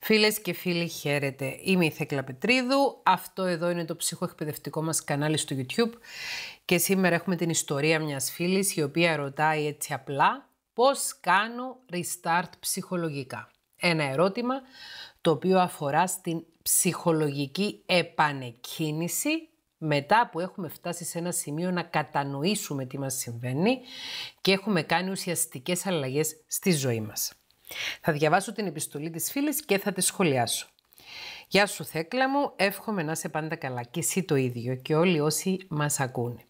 Φίλες και φίλοι χαίρετε, είμαι η Θέκλα Πετρίδου, αυτό εδώ είναι το ψυχοεκπαιδευτικό μας κανάλι στο YouTube και σήμερα έχουμε την ιστορία μιας φίλης η οποία ρωτάει έτσι απλά πώς κάνω restart ψυχολογικά. Ένα ερώτημα το οποίο αφορά στην ψυχολογική επανεκκίνηση μετά που έχουμε φτάσει σε ένα σημείο να κατανοήσουμε τι μας συμβαίνει και έχουμε κάνει ουσιαστικές αλλαγές στη ζωή μας. Θα διαβάσω την επιστολή της φίλης και θα τη σχολιάσω. Γεια σου Θέκλα μου, εύχομαι να είσαι πάντα καλά και εσύ το ίδιο και όλοι όσοι μας ακούνε.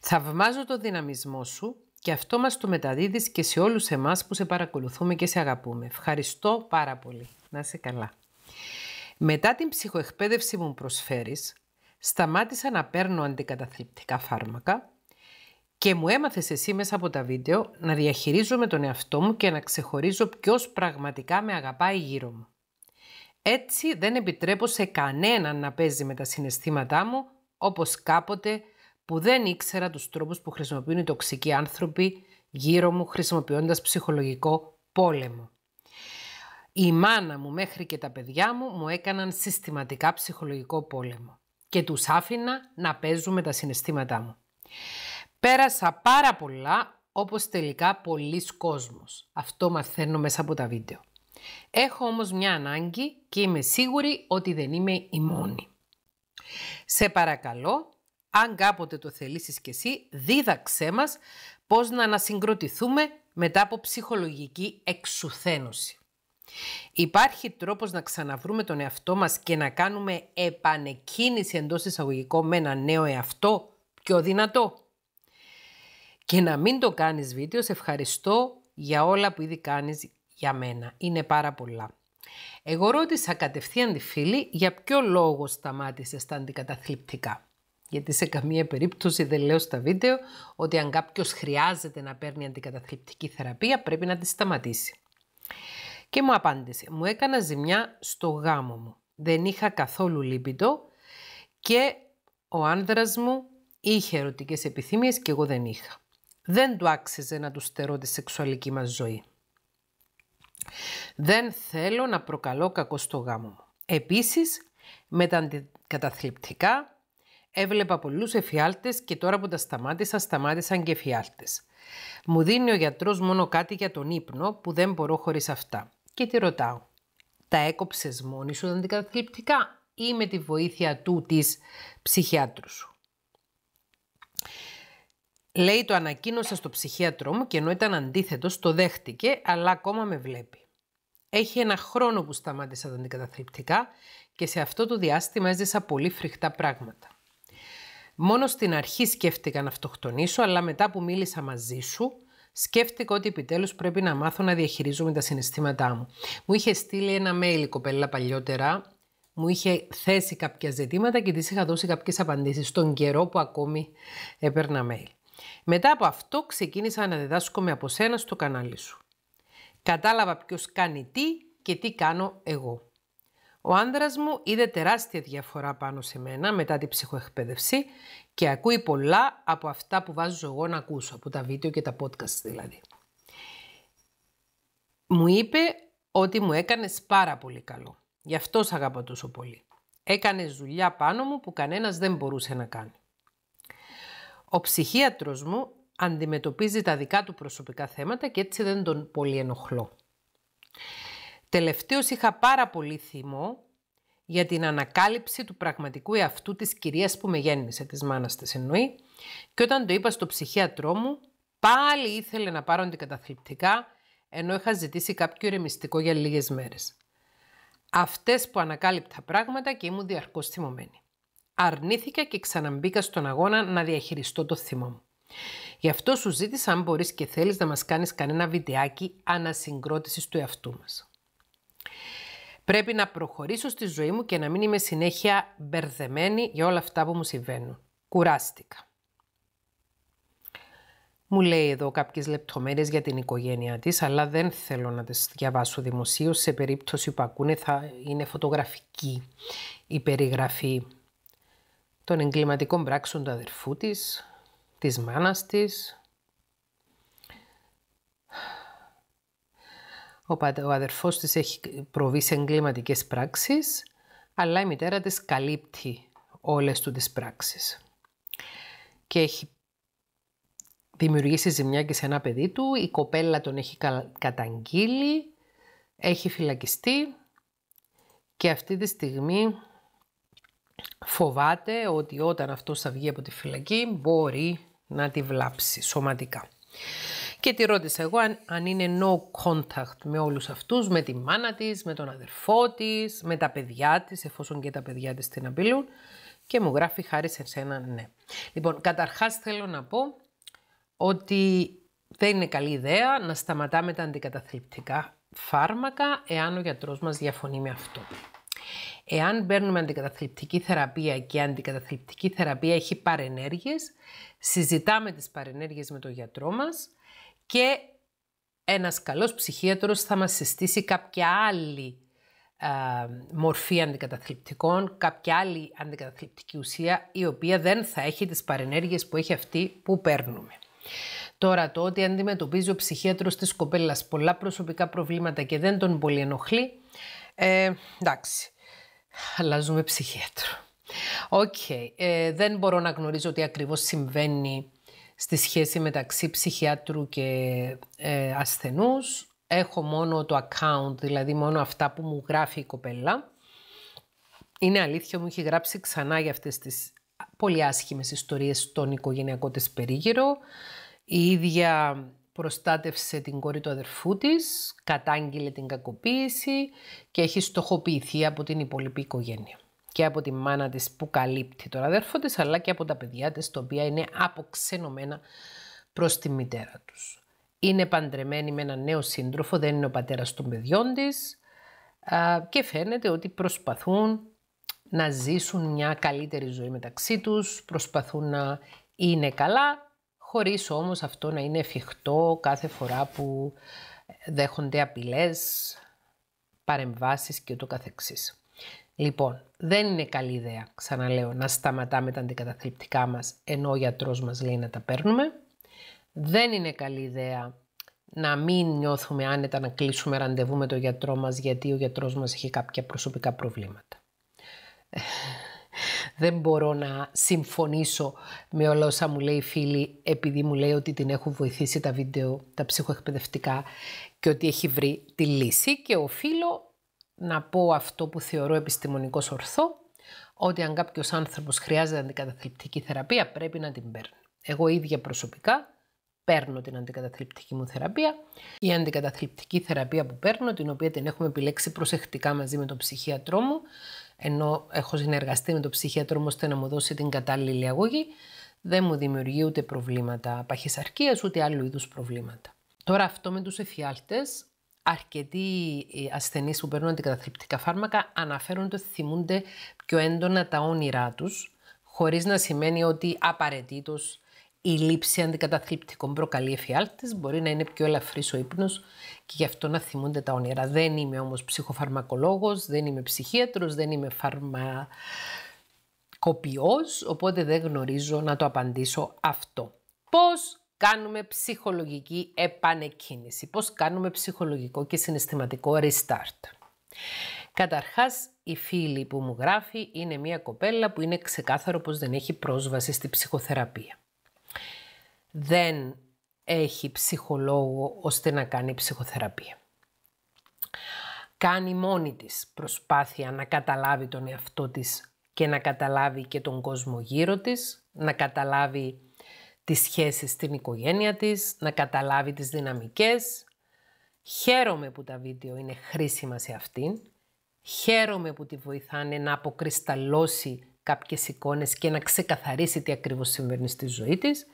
Θαυμάζω το δυναμισμό σου και αυτό μας το μεταδίδεις και σε όλους εμάς που σε παρακολουθούμε και σε αγαπούμε. Ευχαριστώ πάρα πολύ. Να σε καλά. Μετά την ψυχοεκπαίδευση μου προσφέρεις, σταμάτησα να παίρνω αντικαταθλιπτικά φάρμακα και μου έμαθες εσύ μέσα από τα βίντεο να διαχειρίζομαι τον εαυτό μου και να ξεχωρίζω ποιος πραγματικά με αγαπάει γύρω μου. Έτσι δεν επιτρέπω σε κανέναν να παίζει με τα συναισθήματά μου όπως κάποτε που δεν ήξερα τους τρόπους που χρησιμοποιούν οι τοξικοί άνθρωποι γύρω μου χρησιμοποιώντας ψυχολογικό πόλεμο. Η μάνα μου μέχρι και τα παιδιά μου μου έκαναν συστηματικά ψυχολογικό πόλεμο και τους άφηνα να παίζουν με τα συναισθήματά μου. Πέρασα πάρα πολλά, όπως τελικά πολλοί κόσμος. Αυτό μαθαίνω μέσα από τα βίντεο. Έχω όμως μια ανάγκη και είμαι σίγουρη ότι δεν είμαι η μόνη. Σε παρακαλώ, αν κάποτε το θελήσεις κι εσύ, δίδαξέ μας πώς να ανασυγκροτηθούμε μετά από ψυχολογική εξουθένωση. Υπάρχει τρόπος να ξαναβρούμε τον εαυτό μας και να κάνουμε επανεκκίνηση εντός εισαγωγικών με ένα νέο εαυτό πιο δυνατό και να μην το κάνεις βίντεο, σε ευχαριστώ για όλα που ήδη κάνεις για μένα. Είναι πάρα πολλά. Εγώ ρώτησα κατευθείαν τη φίλη για ποιο λόγο σταμάτησε τα αντικαταθλιπτικά. Γιατί σε καμία περίπτωση δεν λέω στα βίντεο ότι αν κάποιος χρειάζεται να παίρνει αντικαταθλιπτική θεραπεία πρέπει να τη σταματήσει. Και μου απάντησε, μου έκανα ζημιά στο γάμο μου. Δεν είχα καθόλου λύπητο και ο άνδρας μου είχε ερωτικές επιθυμίες και εγώ δεν είχα δεν του άξιζε να τους στερώ τη σεξουαλική μας ζωή. Δεν θέλω να προκαλώ κακό στο γάμο μου. Επίσης, με τα καταθλιπτικά έβλεπα πολλούς εφιάλτες και τώρα που τα σταμάτησα, σταμάτησαν και εφιάλτες. Μου δίνει ο γιατρός μόνο κάτι για τον ύπνο που δεν μπορώ χωρίς αυτά. Και τη ρωτάω, τα έκοψες μόνη σου τα αντικαταθλιπτικά ή με τη βοήθεια του της ψυχιάτρου σου. Λέει το ανακοίνωσα στο ψυχίατρό μου και ενώ ήταν αντίθετος το δέχτηκε αλλά ακόμα με βλέπει. Έχει ένα χρόνο που σταμάτησα τα αντικαταθλιπτικά και σε αυτό το διάστημα έζησα πολύ φρικτά πράγματα. Μόνο στην αρχή σκέφτηκα να αυτοκτονήσω, αλλά μετά που μίλησα μαζί σου, σκέφτηκα ότι επιτέλους πρέπει να μάθω να διαχειρίζομαι τα συναισθήματά μου. Μου είχε στείλει ένα mail η κοπέλα παλιότερα, μου είχε θέσει κάποια ζητήματα και της είχα δώσει κάποιες απαντήσεις στον καιρό που ακόμη έπαιρνα mail. Μετά από αυτό ξεκίνησα να διδάσκομαι από σένα στο κανάλι σου. Κατάλαβα ποιος κάνει τι και τι κάνω εγώ. Ο άνδρας μου είδε τεράστια διαφορά πάνω σε μένα μετά την ψυχοεκπαίδευση και ακούει πολλά από αυτά που βάζω εγώ να ακούσω, από τα βίντεο και τα podcast δηλαδή. Μου είπε ότι μου έκανες πάρα πολύ καλό. Γι' αυτό σ' αγαπά τόσο πολύ. Έκανες δουλειά πάνω μου που κανένας δεν μπορούσε να κάνει. Ο ψυχίατρος μου αντιμετωπίζει τα δικά του προσωπικά θέματα και έτσι δεν τον πολύ ενοχλώ. Τελευταίως είχα πάρα πολύ θυμό για την ανακάλυψη του πραγματικού εαυτού της κυρίας που με γέννησε, της μάνας της εννοεί, και όταν το είπα στο ψυχίατρό μου, πάλι ήθελε να πάρω αντικαταθλιπτικά, ενώ είχα ζητήσει κάποιο ηρεμιστικό για λίγες μέρες. Αυτές που ανακάλυπτα πράγματα και ήμουν διαρκώς θυμωμένη αρνήθηκα και ξαναμπήκα στον αγώνα να διαχειριστώ το θυμό μου. Γι' αυτό σου ζήτησα αν μπορείς και θέλεις να μας κάνεις κανένα βιντεάκι ανασυγκρότησης του εαυτού μας. Πρέπει να προχωρήσω στη ζωή μου και να μην είμαι συνέχεια μπερδεμένη για όλα αυτά που μου συμβαίνουν. Κουράστηκα. Μου λέει εδώ κάποιες λεπτομέρειες για την οικογένειά της, αλλά δεν θέλω να τις διαβάσω δημοσίως. Σε περίπτωση που ακούνε θα είναι φωτογραφική η περιγραφή των εγκληματικών πράξεων του αδερφού της, της μάνας της. Ο, πα, ο αδερφός της έχει προβεί σε εγκληματικές πράξεις, αλλά η μητέρα της καλύπτει όλες του τις πράξεις. Και έχει δημιουργήσει ζημιά και σε ένα παιδί του, η κοπέλα τον έχει καταγγείλει, έχει φυλακιστεί και αυτή τη στιγμή φοβάται ότι όταν αυτός θα βγει από τη φυλακή μπορεί να τη βλάψει σωματικά. Και τη ρώτησα εγώ αν, είναι no contact με όλους αυτούς, με τη μάνα της, με τον αδερφό της, με τα παιδιά της, εφόσον και τα παιδιά της την απειλούν. Και μου γράφει χάρη σε σένα ναι. Λοιπόν, καταρχάς θέλω να πω ότι δεν είναι καλή ιδέα να σταματάμε τα αντικαταθλιπτικά φάρμακα εάν ο γιατρός μας διαφωνεί με αυτό. Εάν παίρνουμε αντικαταθλιπτική θεραπεία και η αντικαταθλιπτική θεραπεία έχει παρενέργειες, συζητάμε τις παρενέργειες με τον γιατρό μας και ένας καλός ψυχίατρος θα μας συστήσει κάποια άλλη μορφή αντικαταθλιπτικών, κάποια άλλη αντικαταθλιπτική ουσία η οποία δεν θα έχει τις παρενέργειες που έχει αυτή που παίρνουμε. Τώρα το ότι αντιμετωπίζει ο ψυχίατρος της κοπέλας πολλά προσωπικά προβλήματα και δεν τον πολύ ενοχλεί, ε, εντάξει αλλάζουμε ψυχίατρο. Οκ, okay. Ε, δεν μπορώ να γνωρίζω τι ακριβώς συμβαίνει στη σχέση μεταξύ ψυχιάτρου και ε, ασθενούς. Έχω μόνο το account, δηλαδή μόνο αυτά που μου γράφει η κοπέλα. Είναι αλήθεια, μου έχει γράψει ξανά για αυτές τις πολύ άσχημες ιστορίες στον οικογενειακό της περίγυρο. Η ίδια προστάτευσε την κόρη του αδερφού της, κατάγγειλε την κακοποίηση και έχει στοχοποιηθεί από την υπολοιπή οικογένεια. Και από τη μάνα της που καλύπτει τον αδερφό της, αλλά και από τα παιδιά της, τα οποία είναι αποξενωμένα προς τη μητέρα τους. Είναι παντρεμένη με έναν νέο σύντροφο, δεν είναι ο πατέρας των παιδιών της και φαίνεται ότι προσπαθούν να ζήσουν μια καλύτερη ζωή μεταξύ τους, προσπαθούν να είναι καλά χωρίς όμως αυτό να είναι εφικτό κάθε φορά που δέχονται απειλές, παρεμβάσεις και ούτω καθεξής. Λοιπόν, δεν είναι καλή ιδέα, ξαναλέω, να σταματάμε τα αντικαταθλιπτικά μας ενώ ο γιατρός μας λέει να τα παίρνουμε. Δεν είναι καλή ιδέα να μην νιώθουμε άνετα να κλείσουμε ραντεβού με τον γιατρό μας γιατί ο γιατρός μας έχει κάποια προσωπικά προβλήματα. Δεν μπορώ να συμφωνήσω με όλα όσα μου λέει η φίλη επειδή μου λέει ότι την έχουν βοηθήσει τα βίντεο, τα ψυχοεκπαιδευτικά και ότι έχει βρει τη λύση και οφείλω να πω αυτό που θεωρώ επιστημονικός ορθό ότι αν κάποιος άνθρωπος χρειάζεται αντικαταθλιπτική θεραπεία πρέπει να την παίρνει. Εγώ ίδια προσωπικά παίρνω την αντικαταθλιπτική μου θεραπεία. Η αντικαταθλιπτική θεραπεία που παίρνω, την οποία την έχουμε επιλέξει προσεκτικά μαζί με τον ψυχίατρό μου, ενώ έχω συνεργαστεί με τον ψυχίατρο μου ώστε να μου δώσει την κατάλληλη αγωγή, δεν μου δημιουργεί ούτε προβλήματα παχυσαρκίας, ούτε άλλου είδους προβλήματα. Τώρα αυτό με τους εφιάλτες, αρκετοί ε, ασθενείς που παίρνουν αντικαταθλιπτικά φάρμακα αναφέρουν ότι θυμούνται πιο έντονα τα όνειρά τους, χωρίς να σημαίνει ότι απαραίτητος η λήψη αντικαταθλιπτικών προκαλεί εφιάλτη. μπορεί να είναι πιο ελαφρύς ο ύπνος και γι' αυτό να θυμούνται τα όνειρα. Δεν είμαι όμως ψυχοφαρμακολόγος, δεν είμαι ψυχίατρος, δεν είμαι φαρμακοποιός, οπότε δεν γνωρίζω να το απαντήσω αυτό. Πώς κάνουμε ψυχολογική επανεκκίνηση, Πώς κάνουμε ψυχολογικό και συναισθηματικό restart. Καταρχάς, η φίλη που μου γράφει είναι μια κοπέλα που είναι ξεκάθαρο πώ δεν έχει πρόσβαση στη ψυχοθεραπεία δεν έχει ψυχολόγο ώστε να κάνει ψυχοθεραπεία. Κάνει μόνη της προσπάθεια να καταλάβει τον εαυτό της και να καταλάβει και τον κόσμο γύρω της, να καταλάβει τις σχέσεις στην οικογένεια της, να καταλάβει τις δυναμικές. Χαίρομαι που τα βίντεο είναι χρήσιμα σε αυτήν. Χαίρομαι που τη βοηθάνε να αποκρισταλώσει κάποιες εικόνες και να ξεκαθαρίσει τι ακριβώς συμβαίνει στη ζωή της.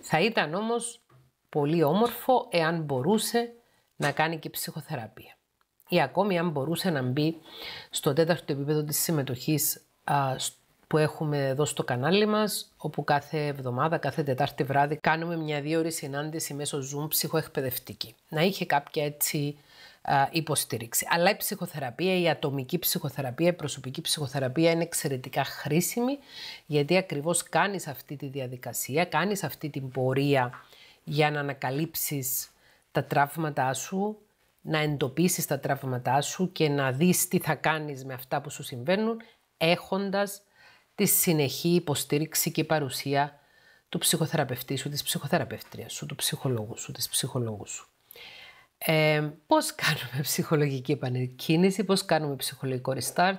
Θα ήταν όμως πολύ όμορφο εάν μπορούσε να κάνει και ψυχοθεραπεία. Ή ακόμη αν μπορούσε να μπει στο τέταρτο επίπεδο της συμμετοχής στο που έχουμε εδώ στο κανάλι μας, όπου κάθε εβδομάδα, κάθε Τετάρτη βράδυ κάνουμε μια δύο ώρη συνάντηση μέσω Zoom ψυχοεκπαιδευτική. Να είχε κάποια έτσι α, υποστήριξη. Αλλά η ψυχοθεραπεία, η ατομική ψυχοθεραπεία, η προσωπική ψυχοθεραπεία είναι εξαιρετικά χρήσιμη γιατί ακριβώς κάνεις αυτή τη διαδικασία, κάνεις αυτή την πορεία για να ανακαλύψεις τα τραύματά σου, να εντοπίσεις τα τραύματά σου και να δεις τι θα κάνεις με αυτά που σου συμβαίνουν έχοντας τη συνεχή υποστήριξη και παρουσία του ψυχοθεραπευτή σου, της ψυχοθεραπευτρίας σου, του ψυχολόγου σου, της ψυχολόγου σου. Ε, πώς κάνουμε ψυχολογική επανεκκίνηση, πώς κάνουμε ψυχολογικό restart.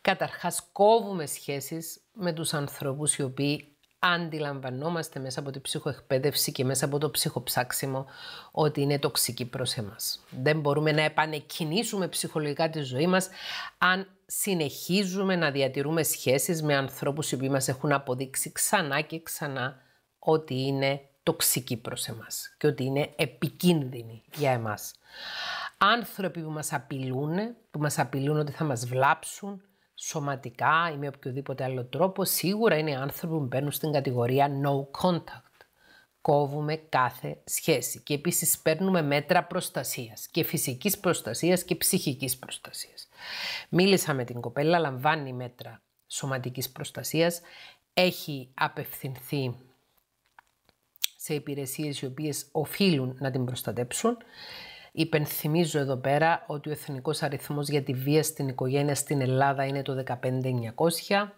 Καταρχάς κόβουμε σχέσεις με τους ανθρώπους οι οποίοι αντιλαμβανόμαστε μέσα από την ψυχοεκπαίδευση και μέσα από το ψυχοψάξιμο ότι είναι τοξική προς εμάς. Δεν μπορούμε να επανεκκινήσουμε ψυχολογικά τη ζωή μας αν συνεχίζουμε να διατηρούμε σχέσεις με ανθρώπους οι οποίοι μας έχουν αποδείξει ξανά και ξανά ότι είναι τοξικοί προς εμάς και ότι είναι επικίνδυνοι για εμάς. Άνθρωποι που μας απειλούν, που μας απειλούν ότι θα μας βλάψουν σωματικά ή με οποιοδήποτε άλλο τρόπο, σίγουρα είναι άνθρωποι που μπαίνουν στην κατηγορία no contact κόβουμε κάθε σχέση και επίσης παίρνουμε μέτρα προστασίας και φυσικής προστασίας και ψυχικής προστασίας. Μίλησα με την κοπέλα, λαμβάνει μέτρα σωματικής προστασίας, έχει απευθυνθεί σε υπηρεσίες οι οποίες οφείλουν να την προστατέψουν. Υπενθυμίζω εδώ πέρα ότι ο εθνικός αριθμός για τη βία στην οικογένεια στην Ελλάδα είναι το 15900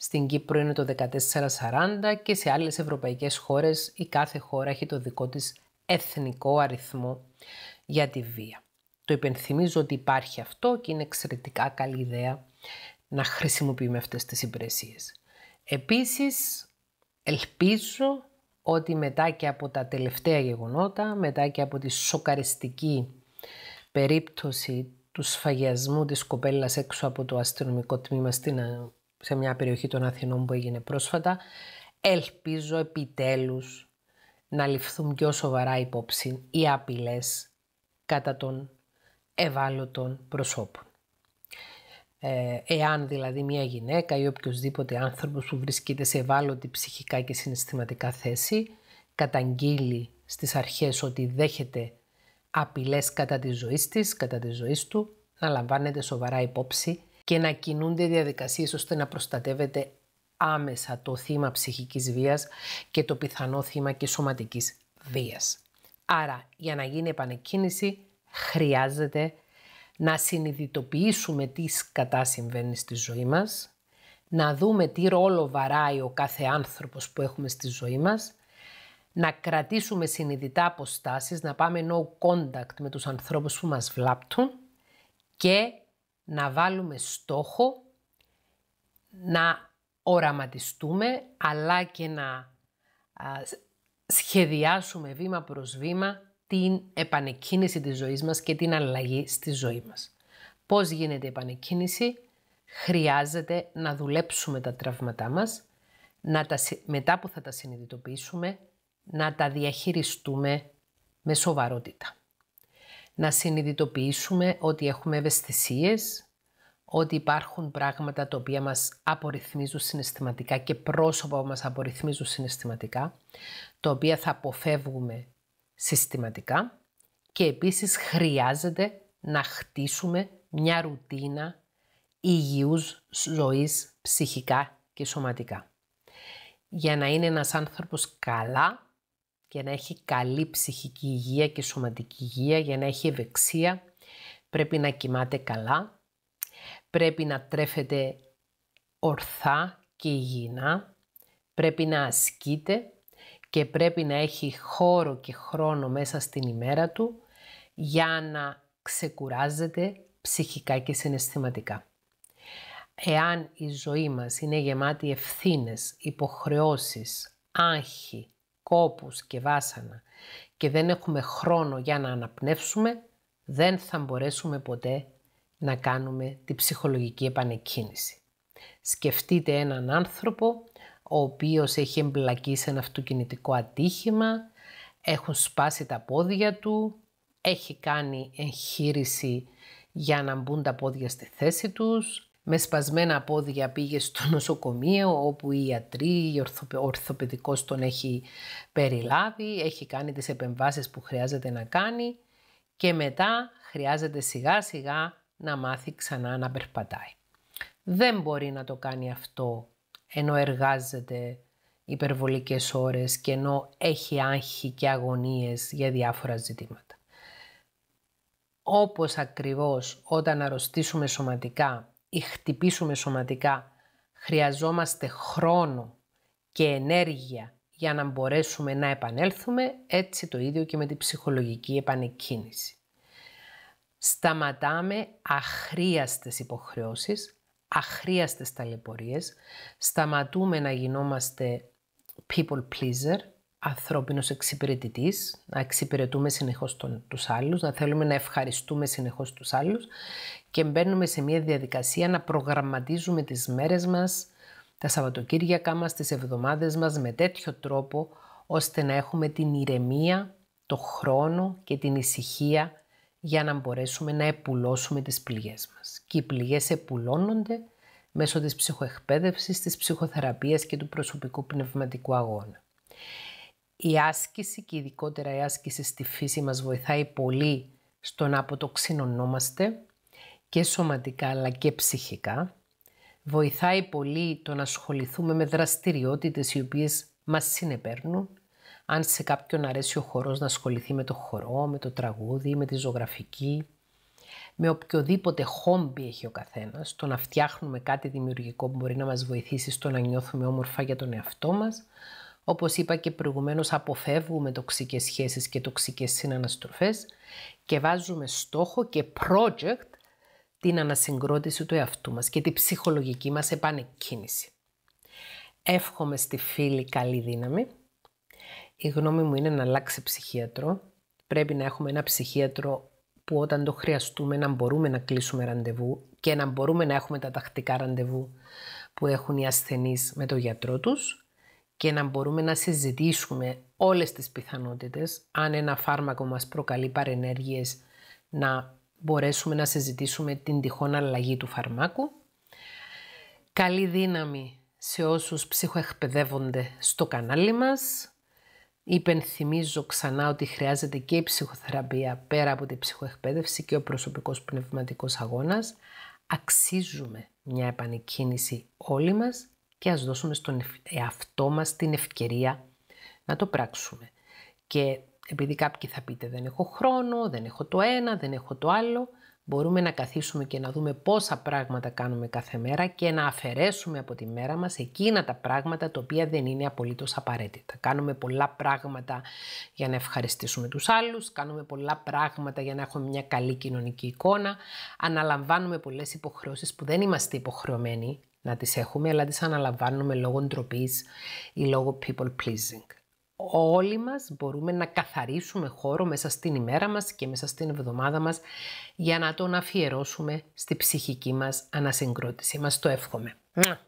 στην Κύπρο είναι το 1440 και σε άλλες ευρωπαϊκές χώρες η κάθε χώρα έχει το δικό της εθνικό αριθμό για τη βία. Το υπενθυμίζω ότι υπάρχει αυτό και είναι εξαιρετικά καλή ιδέα να χρησιμοποιούμε αυτές τις υπηρεσίες. Επίσης, ελπίζω ότι μετά και από τα τελευταία γεγονότα, μετά και από τη σοκαριστική περίπτωση του σφαγιασμού της κοπέλας έξω από το αστυνομικό τμήμα στην σε μια περιοχή των Αθηνών που έγινε πρόσφατα. Ελπίζω επιτέλους να ληφθούν πιο σοβαρά υπόψη οι απειλές κατά των ευάλωτων προσώπων. Ε, εάν δηλαδή μια γυναίκα ή οποιοδήποτε άνθρωπος που βρίσκεται σε ευάλωτη ψυχικά και συναισθηματικά θέση καταγγείλει στις αρχές ότι δέχεται απειλές κατά της ζωής της, κατά της ζωής του, να λαμβάνεται σοβαρά υπόψη και να κινούνται διαδικασίες ώστε να προστατεύεται άμεσα το θύμα ψυχικής βίας και το πιθανό θύμα και σωματικής βίας. Άρα, για να γίνει επανεκκίνηση, χρειάζεται να συνειδητοποιήσουμε τι κατά συμβαίνει στη ζωή μας, να δούμε τι ρόλο βαράει ο κάθε άνθρωπος που έχουμε στη ζωή μας, να κρατήσουμε συνειδητά αποστάσεις, να πάμε no contact με τους ανθρώπους που μας βλάπτουν και να βάλουμε στόχο, να οραματιστούμε, αλλά και να σχεδιάσουμε βήμα προς βήμα την επανεκκίνηση της ζωής μας και την αλλαγή στη ζωή μας. Πώς γίνεται η επανεκκίνηση? Χρειάζεται να δουλέψουμε τα τραύματά μας, να τα, μετά που θα τα συνειδητοποιήσουμε, να τα διαχειριστούμε με σοβαρότητα να συνειδητοποιήσουμε ότι έχουμε ευαισθησίες, ότι υπάρχουν πράγματα τα οποία μας απορριθμίζουν συναισθηματικά και πρόσωπα που μας απορριθμίζουν συναισθηματικά, τα οποία θα αποφεύγουμε συστηματικά και επίσης χρειάζεται να χτίσουμε μια ρουτίνα υγιούς ζωής ψυχικά και σωματικά. Για να είναι ένας άνθρωπος καλά για να έχει καλή ψυχική υγεία και σωματική υγεία, για να έχει ευεξία, πρέπει να κοιμάται καλά, πρέπει να τρέφεται ορθά και υγιεινά, πρέπει να ασκείται και πρέπει να έχει χώρο και χρόνο μέσα στην ημέρα του για να ξεκουράζεται ψυχικά και συναισθηματικά. Εάν η ζωή μας είναι γεμάτη ευθύνες, υποχρεώσεις, άγχη, κόπους και βάσανα και δεν έχουμε χρόνο για να αναπνεύσουμε, δεν θα μπορέσουμε ποτέ να κάνουμε την ψυχολογική επανεκκίνηση. Σκεφτείτε έναν άνθρωπο ο οποίος έχει εμπλακεί σε ένα αυτοκινητικό ατύχημα, έχουν σπάσει τα πόδια του, έχει κάνει εγχείρηση για να μπουν τα πόδια στη θέση τους, με σπασμένα πόδια πήγε στο νοσοκομείο όπου οι ιατροί, ο ορθοπαιδικός τον έχει περιλάβει, έχει κάνει τις επεμβάσεις που χρειάζεται να κάνει και μετά χρειάζεται σιγά σιγά να μάθει ξανά να περπατάει. Δεν μπορεί να το κάνει αυτό ενώ εργάζεται υπερβολικές ώρες και ενώ έχει άγχη και αγωνίες για διάφορα ζητήματα. Όπως ακριβώς όταν αρρωστήσουμε σωματικά ή χτυπήσουμε σωματικά, χρειαζόμαστε χρόνο και ενέργεια για να μπορέσουμε να επανέλθουμε, έτσι το ίδιο και με την ψυχολογική επανεκκίνηση. Σταματάμε αχρίαστες υποχρεώσεις, αχρίαστες ταλαιπωρίες, σταματούμε να γινόμαστε people pleaser ανθρώπινος εξυπηρετητής, να εξυπηρετούμε συνεχώς τους άλλους, να θέλουμε να ευχαριστούμε συνεχώς τους άλλους, και μπαίνουμε σε μια διαδικασία να προγραμματίζουμε τις μέρες μας τα Σαββατοκύριακά μας, τις εβδομάδες μας με τέτοιο τρόπο ώστε να έχουμε την ηρεμία, το χρόνο και την ησυχία για να μπορέσουμε να επουλώσουμε τις πληγές μας. Και οι πληγές επουλώνονται μέσω της ψυχοεκπαίδευσης, της ψυχοθεραπείας και του προσωπικού πνευματικού αγώνα. Η άσκηση και ειδικότερα η άσκηση στη φύση μας βοηθάει πολύ στο να αποτοξινωνόμαστε και σωματικά αλλά και ψυχικά. Βοηθάει πολύ το να ασχοληθούμε με δραστηριότητες οι οποίες μας συνεπέρνουν. Αν σε κάποιον αρέσει ο χορός να ασχοληθεί με το χορό, με το τραγούδι, με τη ζωγραφική, με οποιοδήποτε χόμπι έχει ο καθένας, το να φτιάχνουμε κάτι δημιουργικό που μπορεί να μας βοηθήσει στο να νιώθουμε όμορφα για τον εαυτό μας, όπως είπα και προηγουμένως αποφεύγουμε τοξικές σχέσεις και τοξικές συναναστροφές και βάζουμε στόχο και project την ανασυγκρότηση του εαυτού μας και τη ψυχολογική μας επανεκκίνηση. Εύχομαι στη φίλη καλή δύναμη. Η γνώμη μου είναι να αλλάξει ψυχίατρο. Πρέπει να έχουμε ένα ψυχίατρο που όταν το χρειαστούμε να μπορούμε να κλείσουμε ραντεβού και να μπορούμε να έχουμε τα τακτικά ραντεβού που έχουν οι ασθενείς με τον γιατρό τους και να μπορούμε να συζητήσουμε όλες τις πιθανότητες αν ένα φάρμακο μας προκαλεί παρενέργειες να μπορέσουμε να συζητήσουμε την τυχόν αλλαγή του φαρμάκου. Καλή δύναμη σε όσους ψυχοεκπαιδεύονται στο κανάλι μας. Υπενθυμίζω ξανά ότι χρειάζεται και η ψυχοθεραπεία πέρα από την ψυχοεκπαίδευση και ο προσωπικός πνευματικός αγώνας. Αξίζουμε μια επανεκκίνηση όλοι μας και ας δώσουμε στον εαυτό μας την ευκαιρία να το πράξουμε. Και επειδή κάποιοι θα πείτε δεν έχω χρόνο, δεν έχω το ένα, δεν έχω το άλλο, μπορούμε να καθίσουμε και να δούμε πόσα πράγματα κάνουμε κάθε μέρα και να αφαιρέσουμε από τη μέρα μας εκείνα τα πράγματα τα οποία δεν είναι απολύτως απαραίτητα. Κάνουμε πολλά πράγματα για να ευχαριστήσουμε τους άλλους, κάνουμε πολλά πράγματα για να έχουμε μια καλή κοινωνική εικόνα, αναλαμβάνουμε πολλές υποχρεώσεις που δεν είμαστε υποχρεωμένοι να τις έχουμε, αλλά τις αναλαμβάνουμε λόγω ντροπής ή λόγω people pleasing. Όλοι μας μπορούμε να καθαρίσουμε χώρο μέσα στην ημέρα μας και μέσα στην εβδομάδα μας για να τον αφιερώσουμε στη ψυχική μας ανασυγκρότηση. Μας το εύχομαι.